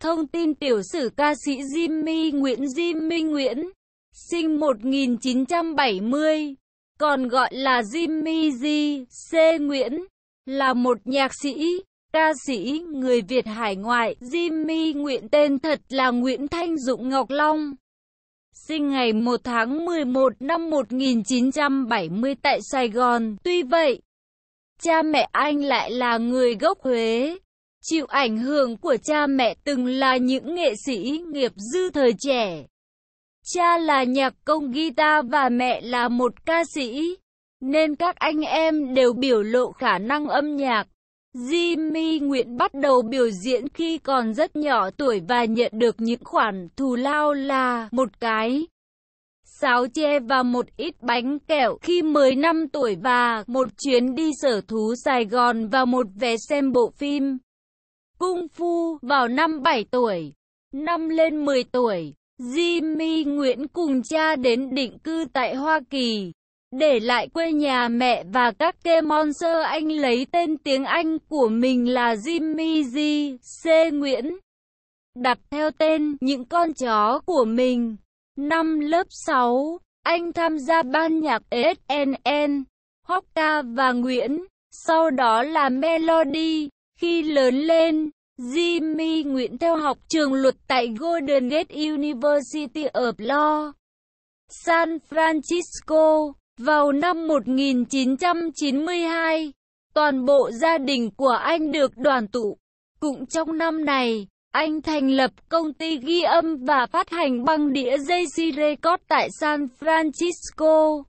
Thông tin tiểu sử ca sĩ Jimmy Nguyễn Jimmy Nguyễn, sinh 1970, còn gọi là Jimmy G. C. Nguyễn, là một nhạc sĩ, ca sĩ người Việt hải ngoại. Jimmy Nguyễn tên thật là Nguyễn Thanh Dũng Ngọc Long. Sinh ngày 1 tháng 11 năm 1970 tại Sài Gòn. Tuy vậy, cha mẹ anh lại là người gốc Huế chịu ảnh hưởng của cha mẹ từng là những nghệ sĩ nghiệp dư thời trẻ. Cha là nhạc công guitar và mẹ là một ca sĩ, nên các anh em đều biểu lộ khả năng âm nhạc. Jimmy Nguyễn bắt đầu biểu diễn khi còn rất nhỏ tuổi và nhận được những khoản thù lao là một cái sáo tre và một ít bánh kẹo khi 15 tuổi và một chuyến đi sở thú Sài Gòn và một vé xem bộ phim. Cung Phu vào năm 7 tuổi, năm lên 10 tuổi, Jimmy Nguyễn cùng cha đến định cư tại Hoa Kỳ. Để lại quê nhà mẹ và các kê monster anh lấy tên tiếng Anh của mình là Jimmy G. C. Nguyễn. Đặt theo tên những con chó của mình. Năm lớp 6, anh tham gia ban nhạc SNN, Hocka và Nguyễn, sau đó là Melody. Khi lớn lên, Jimmy nguyện theo học trường luật tại Golden Gate University of Law, San Francisco. Vào năm 1992, toàn bộ gia đình của anh được đoàn tụ. Cũng trong năm này, anh thành lập công ty ghi âm và phát hành băng đĩa JC Record tại San Francisco,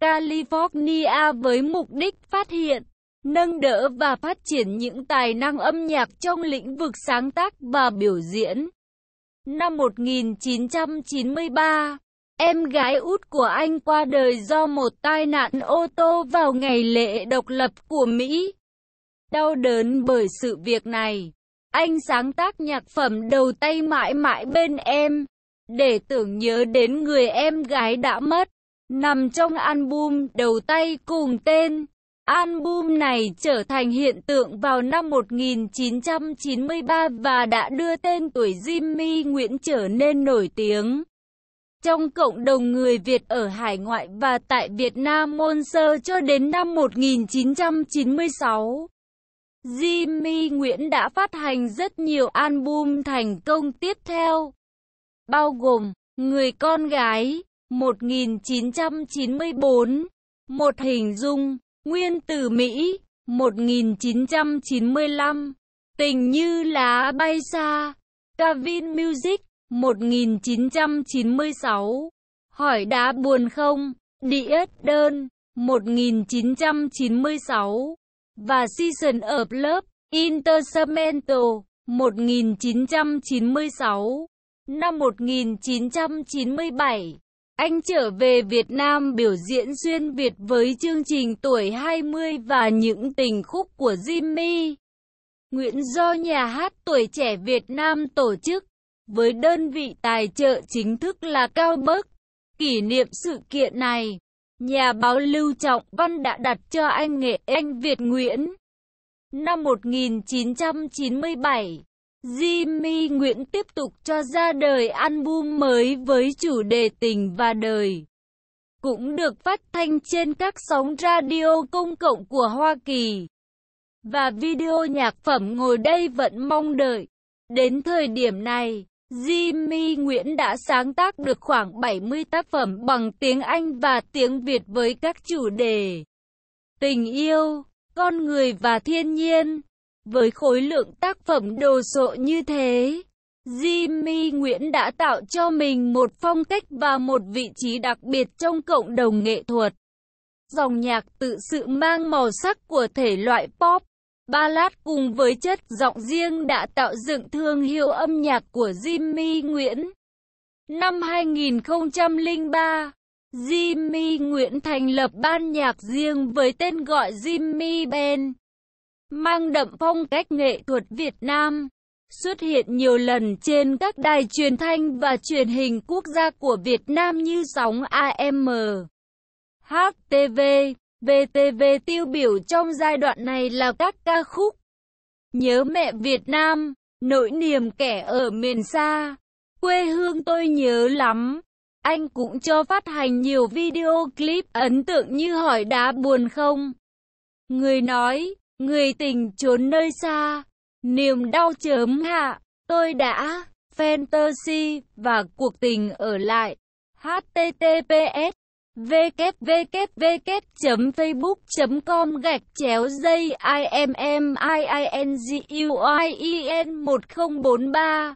California với mục đích phát hiện nâng đỡ và phát triển những tài năng âm nhạc trong lĩnh vực sáng tác và biểu diễn. Năm 1993, em gái út của anh qua đời do một tai nạn ô tô vào ngày lễ độc lập của Mỹ. Đau đớn bởi sự việc này, anh sáng tác nhạc phẩm đầu tay mãi mãi bên em, để tưởng nhớ đến người em gái đã mất, nằm trong album đầu tay cùng tên. Album này trở thành hiện tượng vào năm 1993 và đã đưa tên tuổi Jimmy Nguyễn trở nên nổi tiếng. Trong cộng đồng người Việt ở hải ngoại và tại Việt Nam môn sơ cho đến năm 1996, Jimmy Nguyễn đã phát hành rất nhiều album thành công tiếp theo, bao gồm Người con gái 1994, Một hình dung Nguyên từ Mỹ, 1995, Tình như lá bay xa, Gavin Music, 1996, Hỏi đá buồn không, Đĩa đơn, 1996, và Season of Love, Intersemental, 1996. Năm 1997 anh trở về Việt Nam biểu diễn xuyên Việt với chương trình tuổi 20 và những tình khúc của Jimmy. Nguyễn do nhà hát tuổi trẻ Việt Nam tổ chức, với đơn vị tài trợ chính thức là Cao Bấc. Kỷ niệm sự kiện này, nhà báo Lưu Trọng Văn đã đặt cho anh nghệ anh Việt Nguyễn. Năm 1997 Jimmy Nguyễn tiếp tục cho ra đời album mới với chủ đề Tình và Đời. Cũng được phát thanh trên các sóng radio công cộng của Hoa Kỳ. Và video nhạc phẩm ngồi đây vẫn mong đợi. Đến thời điểm này, Jimmy Nguyễn đã sáng tác được khoảng 70 tác phẩm bằng tiếng Anh và tiếng Việt với các chủ đề Tình yêu, con người và thiên nhiên. Với khối lượng tác phẩm đồ sộ như thế, Jimmy Nguyễn đã tạo cho mình một phong cách và một vị trí đặc biệt trong cộng đồng nghệ thuật. Dòng nhạc tự sự mang màu sắc của thể loại pop, ballad cùng với chất giọng riêng đã tạo dựng thương hiệu âm nhạc của Jimmy Nguyễn. Năm 2003, Jimmy Nguyễn thành lập ban nhạc riêng với tên gọi Jimmy Band mang đậm phong cách nghệ thuật Việt Nam, xuất hiện nhiều lần trên các đài truyền thanh và truyền hình quốc gia của Việt Nam như sóng AM, HTV, VTV tiêu biểu trong giai đoạn này là các ca khúc Nhớ mẹ Việt Nam, Nỗi niềm kẻ ở miền xa, Quê hương tôi nhớ lắm. Anh cũng cho phát hành nhiều video clip ấn tượng như hỏi đá buồn không? Người nói, Người tình trốn nơi xa, niềm đau chớm hạ, tôi đã, fantasy, và cuộc tình ở lại. HTTPS www.facebook.com gạch chéo dây immiinguien 1043